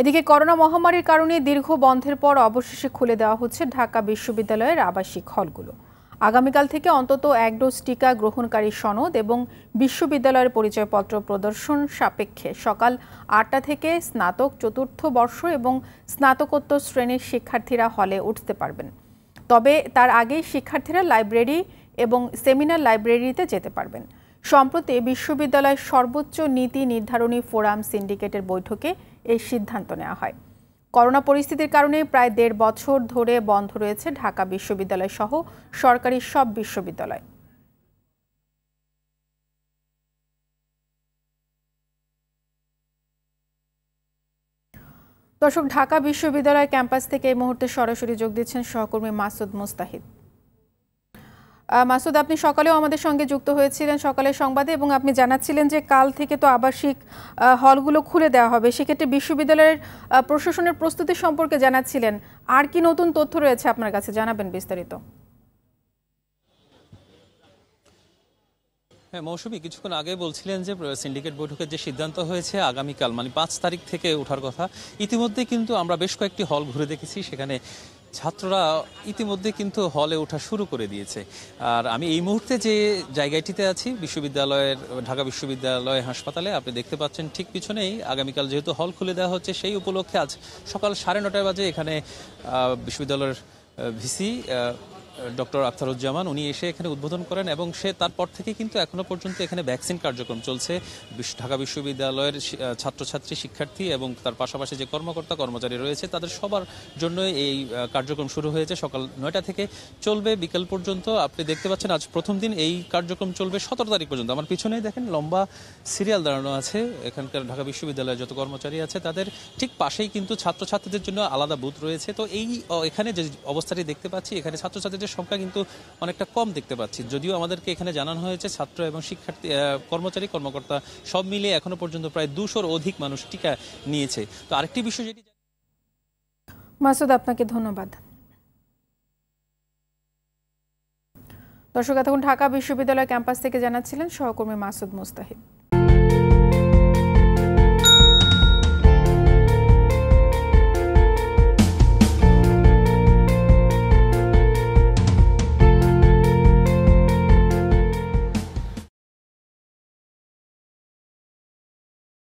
এদিকে করোনা মহামারীর কারণে দীর্ঘ বন্ধের পর অবশেষে খুলে দেওয়া হচ্ছে ঢাকা বিশ্ববিদ্যালয়ের আবাসিক হলগুলো আগামীকাল থেকে অন্তত এক ডোজ টিকা গ্রহণকারী সনদ এবং বিশ্ববিদ্যালয়ের পরিচয়পত্র প্রদর্শন সাপেক্ষে সকাল আটটা থেকে স্নাতক চতুর্থ বর্ষ এবং স্নাতকোত্তর শ্রেণীর শিক্ষার্থীরা হলে উঠতে পারবেন তবে তার আগেই শিক্ষার্থীরা লাইব্রেরি এবং সেমিনার লাইব্রেরিতে যেতে পারবেন সম্প্রতি বিশ্ববিদ্যালয়ের সর্বোচ্চ নীতি নির্ধারণী ফোরাম সিন্ডিকেটের বৈঠকে এই সিদ্ধান্ত নেওয়া হয় করোনা পরিস্থিতির কারণে প্রায় দেড় বছর ধরে বন্ধ রয়েছে ঢাকা বিশ্ববিদ্যালয় সহ সরকারি সব বিশ্ববিদ্যালয় দর্শক ঢাকা বিশ্ববিদ্যালয় ক্যাম্পাস থেকে এই মুহূর্তে সরাসরি যোগ দিচ্ছেন সহকর্মী মাসুদ মুস্তাহিদ মাসুদ আপনি সকালেও আমাদের সঙ্গে যুক্ত হয়েছিলেন সকালের সংবাদে এবং আপনি জানাচ্ছিলেন যে কাল থেকে তো আবাসিক হলগুলো খুলে দেওয়া হবে সেক্ষেত্রে বিশ্ববিদ্যালয়ের প্রশাসনের প্রস্তুতি সম্পর্কে জানাচ্ছিলেন আর কি নতুন তথ্য রয়েছে আপনার কাছে জানাবেন বিস্তারিত হ্যাঁ মৌসুমি কিছুক্ষণ আগে বলছিলেন যে সিন্ডিকেট বৈঠকের যে সিদ্ধান্ত হয়েছে আগামীকাল মানে পাঁচ তারিখ থেকে ওঠার কথা ইতিমধ্যে কিন্তু আমরা বেশ কয়েকটি হল ঘুরে দেখেছি সেখানে ছাত্ররা ইতিমধ্যে কিন্তু হলে ওঠা শুরু করে দিয়েছে আর আমি এই মুহূর্তে যে জায়গাটিতে আছি বিশ্ববিদ্যালয়ের ঢাকা বিশ্ববিদ্যালয় হাসপাতালে আপনি দেখতে পাচ্ছেন ঠিক পিছনেই আগামীকাল যেহেতু হল খুলে দেওয়া হচ্ছে সেই উপলক্ষে আজ সকাল সাড়ে নটায় বাজে এখানে বিশ্ববিদ্যালয়ের ভিসি ডক্টর আখতারুজ্জামান উনি এসে এখানে উদ্বোধন করেন এবং সে তারপর থেকে কিন্তু এখনো পর্যন্ত এখানে ভ্যাকসিন কার্যক্রম চলছে ঢাকা বিশ্ববিদ্যালয়ের ছাত্রছাত্রী শিক্ষার্থী এবং তার পাশাপাশি যে কর্মকর্তা কর্মচারী রয়েছে তাদের সবার জন্য এই কার্যক্রম শুরু হয়েছে সকাল নয়টা থেকে চলবে বিকেল পর্যন্ত আপনি দেখতে পাচ্ছেন আজ প্রথম দিন এই কার্যক্রম চলবে সতেরো তারিখ পর্যন্ত আমার পিছনেই দেখেন লম্বা সিরিয়াল দাঁড়ানো আছে এখানকার ঢাকা বিশ্ববিদ্যালয়ের যত কর্মচারী আছে তাদের ঠিক পাশেই কিন্তু ছাত্রছাত্রীদের জন্য আলাদা বুথ রয়েছে তো এই এখানে যে অবস্থাটি দেখতে পাচ্ছি এখানে ছাত্রছাত্রীদের কলেজের সংখ্যা কিন্তু অনেকটা কম দেখতে পাচ্ছি যদিও আমাদেরকে এখানে জানানো হয়েছে ছাত্র এবং শিক্ষার্থী কর্মচারী কর্মকর্তা সব মিলিয়ে এখনো পর্যন্ত প্রায় দুশোর অধিক মানুষ টিকা নিয়েছে তো আরেকটি বিষয় যেটি মাসুদ আপনাকে ধন্যবাদ দর্শক এতক্ষণ ঢাকা বিশ্ববিদ্যালয় ক্যাম্পাস থেকে জানাচ্ছিলেন সহকর্মী মাসুদ মুস্তাহিদ